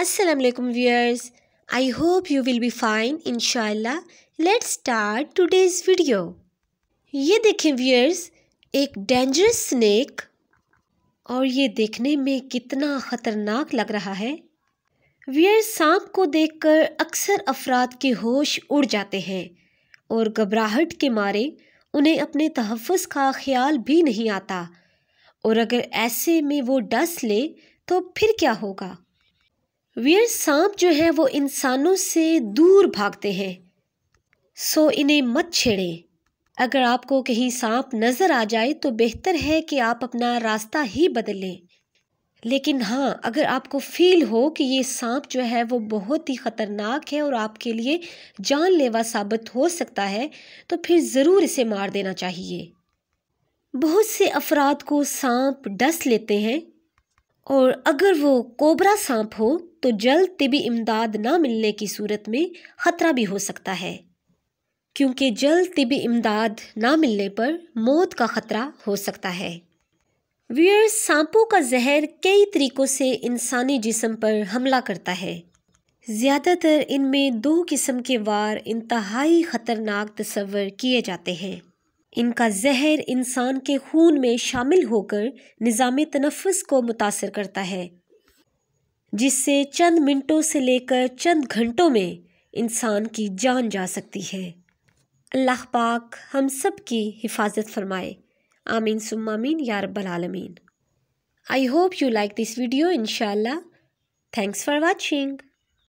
Assalamualaikum viewers. I hope you will be fine inshallah. Let's start today's video. ये देखें viewers एक dangerous snake और ये देखने में कितना ख़तरनाक लग रहा है वियर सांप को देखकर अक्सर अफराद के होश उड़ जाते हैं और घबराहट के मारे उन्हें अपने तहफ़ का ख्याल भी नहीं आता और अगर ऐसे में वो डस ले तो फिर क्या होगा वीर सांप जो है वो इंसानों से दूर भागते हैं सो इन्हें मत छेड़ें अगर आपको कहीं सांप नज़र आ जाए तो बेहतर है कि आप अपना रास्ता ही बदल लें लेकिन हाँ अगर आपको फील हो कि ये सांप जो है वो बहुत ही ख़तरनाक है और आपके लिए जानलेवा साबित हो सकता है तो फिर ज़रूर इसे मार देना चाहिए बहुत से अफराद को सांप डस लेते हैं और अगर वो कोबरा सांप हो तो जल्द तिबी इमदाद ना मिलने की सूरत में ख़तरा भी हो सकता है क्योंकि जल्द तिबी इमदाद ना मिलने पर मौत का ख़तरा हो सकता है वियर सांपों का जहर कई तरीक़ों से इंसानी जिसम पर हमला करता है ज़्यादातर इनमें दो किस्म के वार इंतहाई ख़तरनाक तस्वर किए जाते हैं इनका जहर इंसान के खून में शामिल होकर निज़ाम तनफस को मुतासर करता है जिससे चंद मिनटों से लेकर चंद घंटों में इंसान की जान जा सकती है अल्लाह पाक हम सब की हिफाजत फरमाए आमीन सुमामीन या रब्बल आलमीन I hope you like this video इन थैंक्स फॉर वाचिंग